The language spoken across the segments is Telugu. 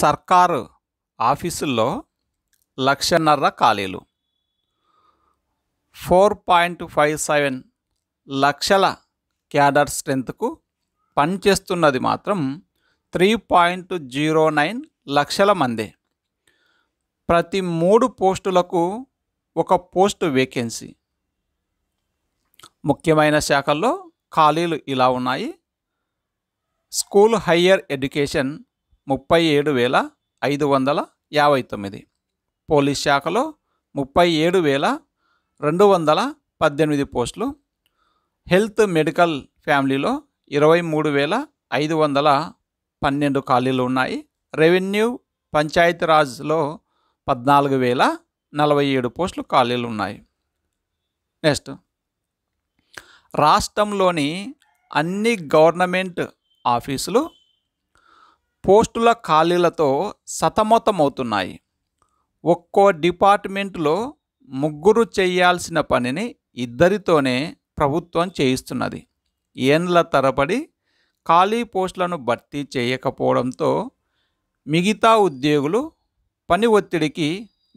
సర్కారు ఆఫీసుల్లో లక్షన్నర ఖాళీలు ఫోర్ పాయింట్ ఫైవ్ సెవెన్ లక్షల క్యాడర్ స్ట్రెంత్కు పనిచేస్తున్నది మాత్రం త్రీ పాయింట్ జీరో నైన్ లక్షల మందే ప్రతి మూడు పోస్టులకు ఒక పోస్ట్ వేకెన్సీ ముఖ్యమైన శాఖల్లో ఖాళీలు ఇలా ఉన్నాయి స్కూల్ హయ్యర్ ఎడ్యుకేషన్ ముప్పై ఏడు వేల ఐదు వందల యాభై తొమ్మిది పోలీస్ శాఖలో ముప్పై ఏడు వేల రెండు వందల పద్దెనిమిది పోస్టులు హెల్త్ మెడికల్ ఫ్యామిలీలో ఇరవై మూడు వేల ఐదు వందల పన్నెండు ఖాళీలు ఉన్నాయి రెవెన్యూ పంచాయతీరాజ్లో పద్నాలుగు వేల నలభై ఏడు పోస్టులు ఖాళీలు ఉన్నాయి నెక్స్ట్ రాష్ట్రంలోని అన్ని గవర్నమెంట్ ఆఫీసులు పోస్టుల ఖాళీలతో సతమతమవుతున్నాయి ఒక్కో డిపార్ట్మెంట్లో ముగ్గురు చేయాల్సిన పనిని ఇద్దరితోనే ప్రభుత్వం చేయిస్తున్నది ఏండ్ల తరబడి ఖాళీ పోస్టులను భర్తీ చేయకపోవడంతో మిగతా ఉద్యోగులు పని ఒత్తిడికి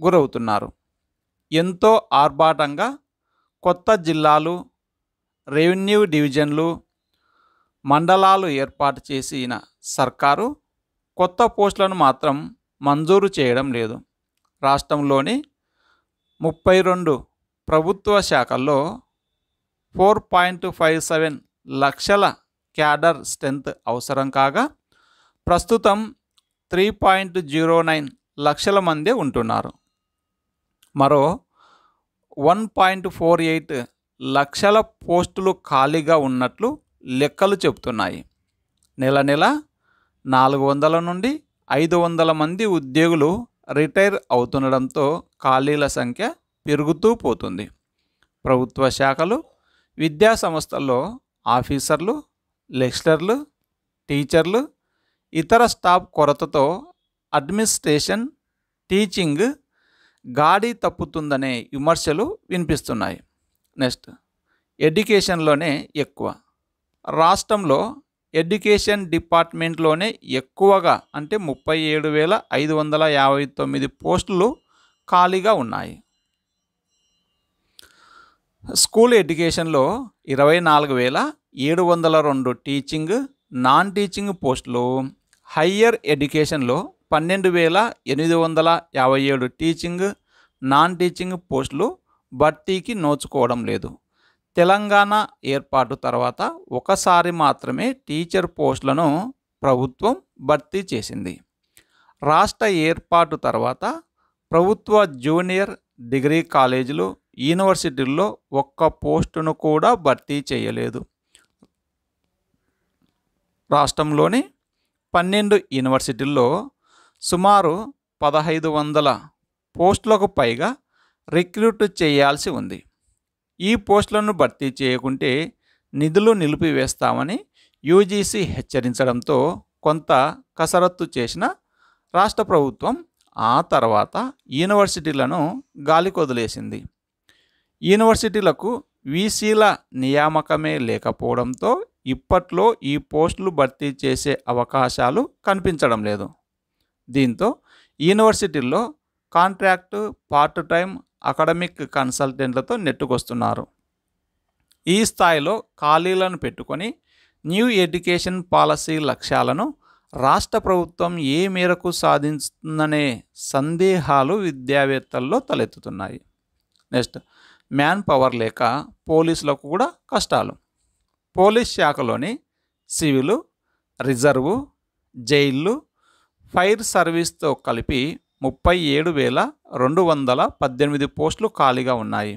గురవుతున్నారు ఎంతో ఆర్భాటంగా కొత్త జిల్లాలు రెవెన్యూ డివిజన్లు మండలాలు ఏర్పాటు చేసిన సర్కారు కొత్త పోస్టులను మాత్రం మంజూరు చేయడం లేదు రాష్ట్రంలోని ముప్పై రెండు ప్రభుత్వ శాఖల్లో ఫోర్ పాయింట్ ఫైవ్ సెవెన్ లక్షల క్యాడర్ స్ట్రెంత్ అవసరం కాగా ప్రస్తుతం త్రీ పాయింట్ జీరో నైన్ లక్షల మందే ఉంటున్నారు మరో వన్ పాయింట్ ఫోర్ ఎయిట్ లక్షల పోస్టులు ఖాళీగా ఉన్నట్లు లెక్కలు చెబుతున్నాయి నెల నెలా నాలుగు వందల నుండి ఐదు వందల మంది ఉద్యోగులు రిటైర్ అవుతుండడంతో ఖాళీల సంఖ్య పెరుగుతూ పోతుంది ప్రభుత్వ శాఖలు విద్యా సంస్థల్లో ఆఫీసర్లు లెక్చరర్లు టీచర్లు ఇతర స్టాఫ్ కొరతతో అడ్మినిస్ట్రేషన్ టీచింగ్ గాడి తప్పుతుందనే విమర్శలు వినిపిస్తున్నాయి నెక్స్ట్ ఎడ్యుకేషన్లోనే ఎక్కువ రాష్ట్రంలో ఎడ్యుకేషన్ డిపార్ట్మెంట్లోనే ఎక్కువగా అంటే ముప్పై ఏడు వేల ఐదు వందల యాభై తొమ్మిది పోస్టులు ఖాళీగా ఉన్నాయి స్కూల్ ఎడ్యుకేషన్లో ఇరవై నాలుగు వేల ఏడు వందల రెండు టీచింగ్ నాన్ టీచింగ్ పోస్టులు హయ్యర్ ఎడ్యుకేషన్లో పన్నెండు వేల ఎనిమిది వందల యాభై ఏడు టీచింగ్ నాన్ టీచింగ్ పోస్టులు భర్తీకి నోచుకోవడం లేదు తెలంగాణ ఏర్పాటు తర్వాత ఒకసారి మాత్రమే టీచర్ పోస్టులను ప్రభుత్వం భర్తీ చేసింది రాష్ట్ర ఏర్పాటు తర్వాత ప్రభుత్వ జూనియర్ డిగ్రీ కాలేజీలు యూనివర్సిటీల్లో ఒక్క పోస్టును కూడా భర్తీ చేయలేదు రాష్ట్రంలోని పన్నెండు యూనివర్సిటీల్లో సుమారు పదహైదు వందల పోస్టులకు పైగా రిక్రూట్ చేయాల్సి ఉంది ఈ పోస్టులను భర్తీ చేయకుంటే నిధులు నిలిపివేస్తామని యూజీసీ హెచ్చరించడంతో కొంత కసరత్తు చేసిన రాష్ట్ర ప్రభుత్వం ఆ తర్వాత యూనివర్సిటీలను గాలికొదిలేసింది యూనివర్సిటీలకు వీసీల నియామకమే లేకపోవడంతో ఇప్పట్లో ఈ పోస్టులు భర్తీ చేసే అవకాశాలు కనిపించడం లేదు దీంతో యూనివర్సిటీల్లో కాంట్రాక్టు పార్ట్ టైం అకాడమిక్ కన్సల్టెంట్లతో నెట్టుకొస్తున్నారు ఈ స్థాయిలో ఖాళీలను పెట్టుకొని న్యూ ఎడ్యుకేషన్ పాలసీ లక్ష్యాలను రాష్ట్ర ప్రభుత్వం ఏ మేరకు సాధిస్తుందనే సందేహాలు విద్యావేత్తల్లో తలెత్తుతున్నాయి నెక్స్ట్ మ్యాన్ పవర్ లేక పోలీసులకు కూడా కష్టాలు పోలీస్ శాఖలోని సివిలు రిజర్వు జైళ్ళు ఫైర్ సర్వీస్తో కలిపి ముప్పై ఏడు వేల రెండు వందల పద్దెనిమిది పోస్టులు ఖాళీగా ఉన్నాయి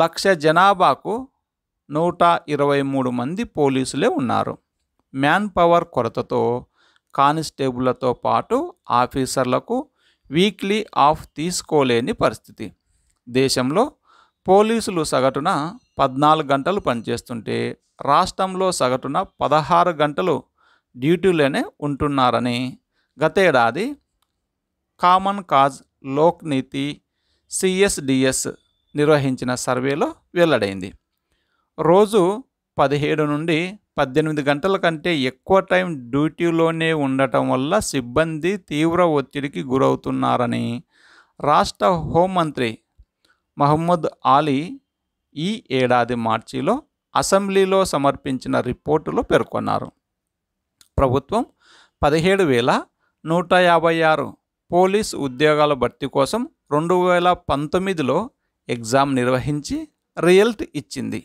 లక్ష జనాభాకు నూట ఇరవై మూడు మంది పోలీసులే ఉన్నారు మ్యాన్ పవర్ కొరతతో కానిస్టేబుళ్లతో పాటు ఆఫీసర్లకు వీక్లీ ఆఫ్ తీసుకోలేని పరిస్థితి దేశంలో పోలీసులు సగటున పద్నాలుగు గంటలు పనిచేస్తుంటే రాష్ట్రంలో సగటున పదహారు గంటలు డ్యూటీలోనే ఉంటున్నారని గతేడాది కామన్ కాజ్ లోక్ నీతి సిఎస్డిఎస్ నిర్వహించిన సర్వేలో వెల్లడైంది రోజు పదిహేడు నుండి పద్దెనిమిది గంటల కంటే ఎక్కువ టైం డ్యూటీలోనే ఉండటం వల్ల సిబ్బంది తీవ్ర ఒత్తిడికి గురవుతున్నారని రాష్ట్ర హోంమంత్రి మహమ్మద్ ఆలీ ఈ ఏడాది మార్చిలో అసెంబ్లీలో సమర్పించిన రిపోర్టులో పేర్కొన్నారు ప్రభుత్వం పదిహేడు వేల నూట యాభై ఆరు పోలీస్ ఉద్యోగాల భర్తీ కోసం రెండు వేల పంతొమ్మిదిలో ఎగ్జామ్ నిర్వహించి రియల్ట్ ఇచ్చింది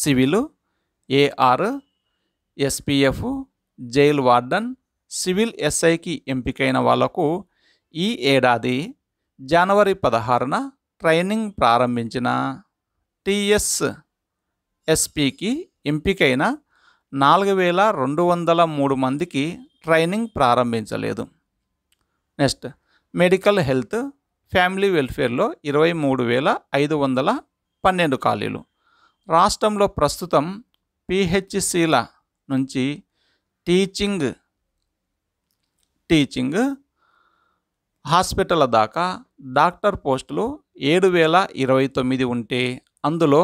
civil AR SPF jail warden civil ఎస్ఐకి ఎంపికైన వాళ్లకు ఈ ఏడాది జనవరి పదహారున ట్రైనింగ్ ప్రారంభించిన టిఎస్ ఎస్పికి ఎంపికైన నాలుగు వేల రెండు వందల మూడు మందికి ట్రైనింగ్ ప్రారంభించలేదు నెక్స్ట్ మెడికల్ హెల్త్ ఫ్యామిలీ వెల్ఫేర్లో ఇరవై మూడు వేల ఐదు వందల పన్నెండు ఖాళీలు రాష్ట్రంలో ప్రస్తుతం పిహెచ్సిల నుంచి టీచింగ్ టీచింగ్ హాస్పిటల్ దాకా డాక్టర్ పోస్టులు ఏడు వేల ఇరవై తొమ్మిది ఉంటే అందులో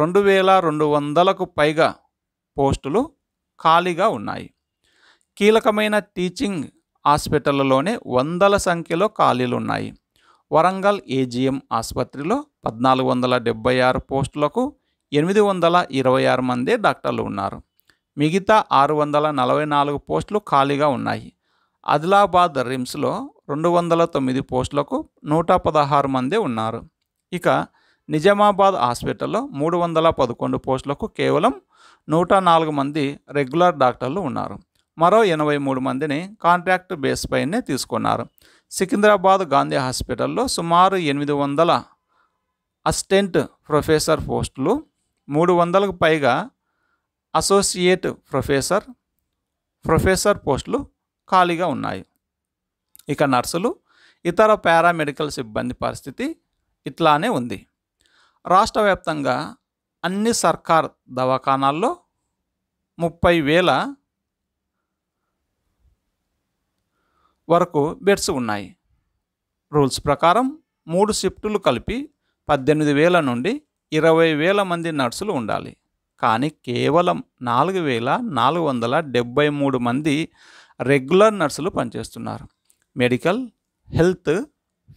రెండు వేల రెండు వందలకు పైగా పోస్టులు ఖాళీగా ఉన్నాయి కీలకమైన టీచింగ్ హాస్పిటళ్లలోనే వందల సంఖ్యలో ఖాళీలు ఉన్నాయి వరంగల్ ఏజీఎం ఆసుపత్రిలో పద్నాలుగు వందల డెబ్బై ఆరు పోస్టులకు ఎనిమిది వందల ఇరవై ఆరు మంది డాక్టర్లు ఉన్నారు మిగతా ఆరు వందల నలభై నాలుగు పోస్టులు ఖాళీగా ఉన్నాయి ఆదిలాబాద్ రిమ్స్లో రెండు వందల తొమ్మిది పోస్టులకు నూట పదహారు మంది ఉన్నారు ఇక నిజామాబాద్ హాస్పిటల్లో మూడు వందల పదకొండు పోస్టులకు కేవలం నూట నాలుగు మంది రెగ్యులర్ డాక్టర్లు ఉన్నారు మరో ఎనభై మూడు మందిని కాంట్రాక్ట్ బేస్ పైనే తీసుకున్నారు సికింద్రాబాద్ గాంధీ హాస్పిటల్లో సుమారు ఎనిమిది వందల అసిస్టెంట్ ప్రొఫెసర్ పోస్టులు మూడు వందలకు పైగా అసోసియేట్ ప్రొఫెసర్ ప్రొఫెసర్ పోస్టులు ఖాళీగా ఉన్నాయి ఇక నర్సులు ఇతర పారామెడికల్ సిబ్బంది పరిస్థితి ఇట్లానే ఉంది రాష్ట్ర వ్యాప్తంగా అన్ని సర్కార్ దవాఖానాల్లో ముప్పై వేల వరకు బెడ్స్ ఉన్నాయి రూల్స్ ప్రకారం మూడు షిఫ్టులు కలిపి పద్దెనిమిది వేల నుండి ఇరవై వేల మంది నర్సులు ఉండాలి కానీ కేవలం నాలుగు వేల నాలుగు వందల డెబ్బై మూడు మంది రెగ్యులర్ నర్సులు పనిచేస్తున్నారు మెడికల్ హెల్త్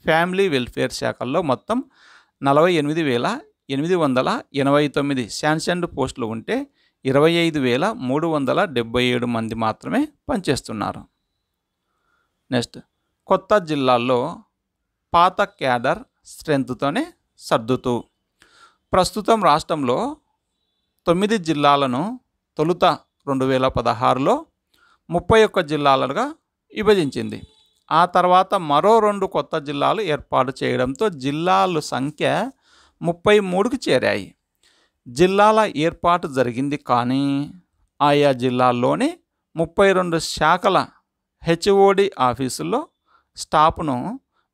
ఫ్యామిలీ వెల్ఫేర్ శాఖల్లో మొత్తం నలభై ఎనిమిది వేల ఎనిమిది వందల ఎనభై తొమ్మిది శాన్షన్డ్ పోస్టులు ఉంటే ఇరవై ఐదు వేల మూడు వందల డెబ్బై ఏడు మంది మాత్రమే పనిచేస్తున్నారు నెక్స్ట్ కొత్త జిల్లాల్లో పాత క్యాడర్ స్ట్రెంగ్త్తోనే సర్దుతూ ప్రస్తుతం రాష్ట్రంలో తొమ్మిది జిల్లాలను తొలుత రెండు వేల పదహారులో ముప్పై ఒక్క జిల్లాలుగా విభజించింది ఆ తర్వాత మరో రెండు కొత్త జిల్లాలు ఏర్పాటు చేయడంతో జిల్లాల సంఖ్య ముప్పై మూడుకు చేరాయి జిల్లాల ఏర్పాటు జరిగింది కానీ ఆయా జిల్లాల్లోని ముప్పై రెండు శాఖల హెచ్ఓడి ఆఫీసుల్లో స్టాఫ్ను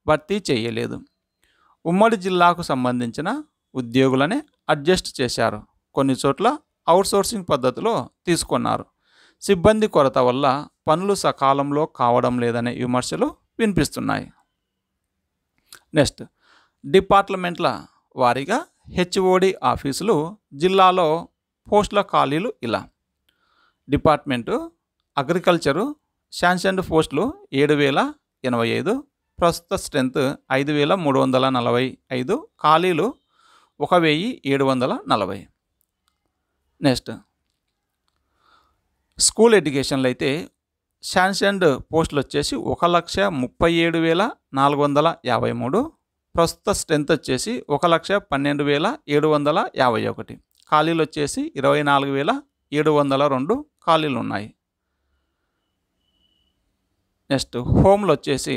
భర్తీ చేయలేదు ఉమ్మడి జిల్లాకు సంబంధించిన ఉద్యోగులని అడ్జస్ట్ చేశారు కొన్ని చోట్ల అవుట్సోర్సింగ్ పద్ధతిలో తీసుకున్నారు సిబ్బంది కొరత వల్ల పనులు సకాలంలో కావడం లేదనే విమర్శలు వినిపిస్తున్నాయి నెక్స్ట్ డిపార్ట్మెంట్ల వారీగా హెచ్ఓడి ఆఫీసులు జిల్లాలో పోస్టుల ఖాళీలు ఇలా డిపార్ట్మెంటు అగ్రికల్చరు శాంక్షన్డ్ పోస్టులు ఏడు వేల ఎనభై ఐదు ప్రస్తుత స్ట్రెంత్ ఐదు వేల మూడు వందల నలభై ఐదు ఖాళీలు ఒక వెయ్యి ఏడు వందల నలభై నెక్స్ట్ స్కూల్ ఎడ్యుకేషన్లో అయితే శాంక్షన్డ్ పోస్టులు వచ్చేసి ఒక లక్ష ముప్పై ఏడు వేల నాలుగు వందల యాభై మూడు ప్రస్తుత స్ట్రెంత్ వచ్చేసి ఒక లక్ష పన్నెండు వేల ఏడు వందల యాభై ఒకటి ఖాళీలు వచ్చేసి ఇరవై నాలుగు వేల ఏడు వందల రెండు ఖాళీలు ఉన్నాయి నెక్స్ట్ హోమ్లు వచ్చేసి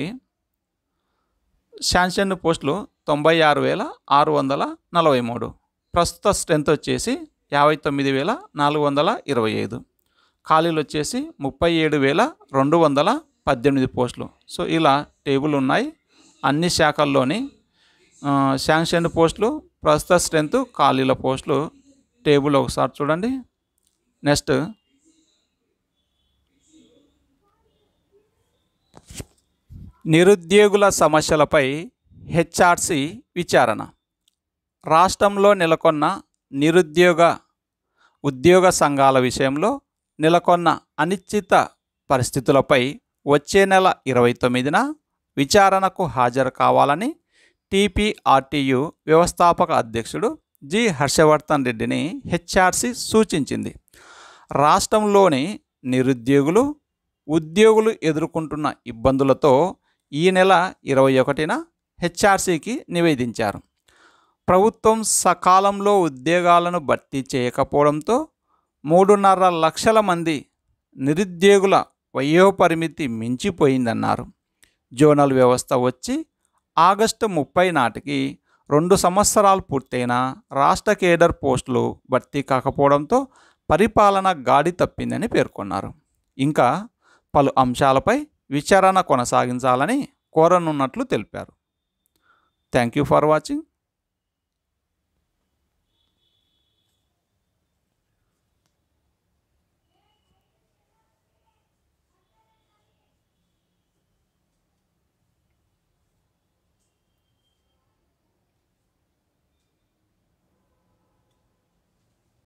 శాంక్షన్ పోస్టులు తొంభై ఆరు వేల ఆరు వందల నలభై మూడు ప్రస్తుత స్ట్రెంత్ వచ్చేసి యాభై తొమ్మిది వేల నాలుగు వందల ఇరవై ఐదు ఖాళీలు వచ్చేసి ముప్పై ఏడు వేల రెండు వందల పద్దెనిమిది పోస్టులు సో ఇలా టేబుల్ ఉన్నాయి అన్ని శాఖల్లోని శాంక్షన్ పోస్టులు ప్రస్తుత స్ట్రెంత్ ఖాళీల పోస్టులు టేబుల్ ఒకసారి చూడండి నెక్స్ట్ నిరుద్యోగుల సమస్యలపై హెచ్ఆర్సి విచారణ రాష్ట్రంలో నెలకొన్న నిరుద్యోగ ఉద్యోగ సంఘాల విషయంలో నెలకొన్న అనిశ్చిత పరిస్థితులపై వచ్చే నెల ఇరవై తొమ్మిదిన విచారణకు హాజరు కావాలని టీపీఆర్టీయు వ్యవస్థాపక అధ్యక్షుడు జి హర్షవర్ధన్ రెడ్డిని హెచ్ఆర్సి సూచించింది రాష్ట్రంలోని నిరుద్యోగులు ఉద్యోగులు ఎదుర్కొంటున్న ఇబ్బందులతో ఈ నెల ఇరవై ఒకటిన హెచ్ఆర్సీకి నివేదించారు ప్రభుత్వం సకాలంలో ఉద్యోగాలను భర్తీ చేయకపోవడంతో మూడున్నర లక్షల మంది నిరుద్యోగుల వయోపరిమితి మించిపోయిందన్నారు జోనల్ వ్యవస్థ వచ్చి ఆగస్టు ముప్పై నాటికి రెండు సంవత్సరాలు పూర్తయిన రాష్ట్ర కేడర్ పోస్టులు భర్తీ కాకపోవడంతో పరిపాలన గాడి తప్పిందని పేర్కొన్నారు ఇంకా పలు అంశాలపై విచారణ కొనసాగించాలని కోరనున్నట్లు తెలిపారు థ్యాంక్ యూ ఫర్ వాచింగ్